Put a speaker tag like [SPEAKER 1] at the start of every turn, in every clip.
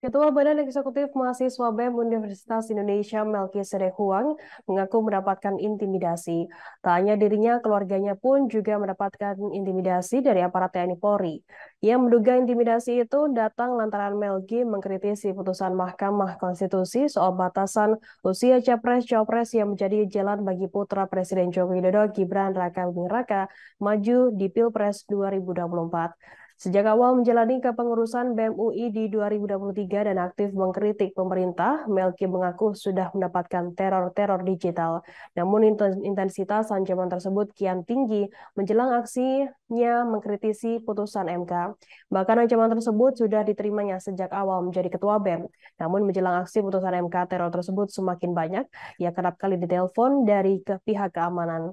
[SPEAKER 1] Ketua Badan Eksekutif Mahasiswa BEM Universitas Indonesia Melki Huang mengaku mendapatkan intimidasi. Tak hanya dirinya, keluarganya pun juga mendapatkan intimidasi dari aparat TNI Polri. Ia menduga intimidasi itu datang lantaran Melki mengkritisi putusan Mahkamah Konstitusi soal batasan usia capres-cawapres yang menjadi jalan bagi putra Presiden Joko Widodo Gibran Raka Raka maju di Pilpres 2024. Sejak awal menjalani kepengurusan BEM UI di 2023 dan aktif mengkritik pemerintah, Melki mengaku sudah mendapatkan teror-teror digital. Namun intensitas ancaman tersebut kian tinggi menjelang aksinya mengkritisi putusan MK. Bahkan ancaman tersebut sudah diterimanya sejak awal menjadi ketua BEM. Namun menjelang aksi putusan MK teror tersebut semakin banyak, ia kerap kali ditelepon dari ke pihak keamanan.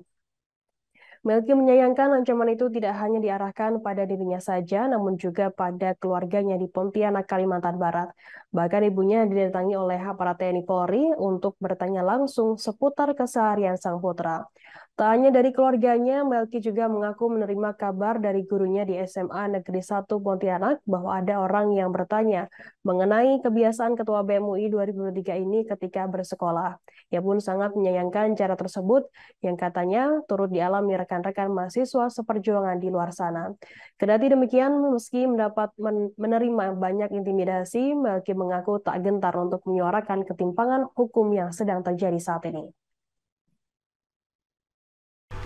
[SPEAKER 1] Melki menyayangkan ancaman itu tidak hanya diarahkan pada dirinya saja, namun juga pada keluarganya di Pontianak, Kalimantan Barat. Bahkan ibunya didatangi oleh aparat TNI Polri untuk bertanya langsung seputar keseharian sang putra. Tak hanya dari keluarganya, Melki juga mengaku menerima kabar dari gurunya di SMA Negeri 1 Pontianak bahwa ada orang yang bertanya mengenai kebiasaan Ketua BMUI 2003 ini ketika bersekolah. Ia pun sangat menyayangkan cara tersebut yang katanya turut dialami rekan-rekan mahasiswa seperjuangan di luar sana. Kedati demikian, meski mendapat menerima banyak intimidasi, Melki mengaku tak gentar untuk menyuarakan ketimpangan hukum yang sedang terjadi saat ini.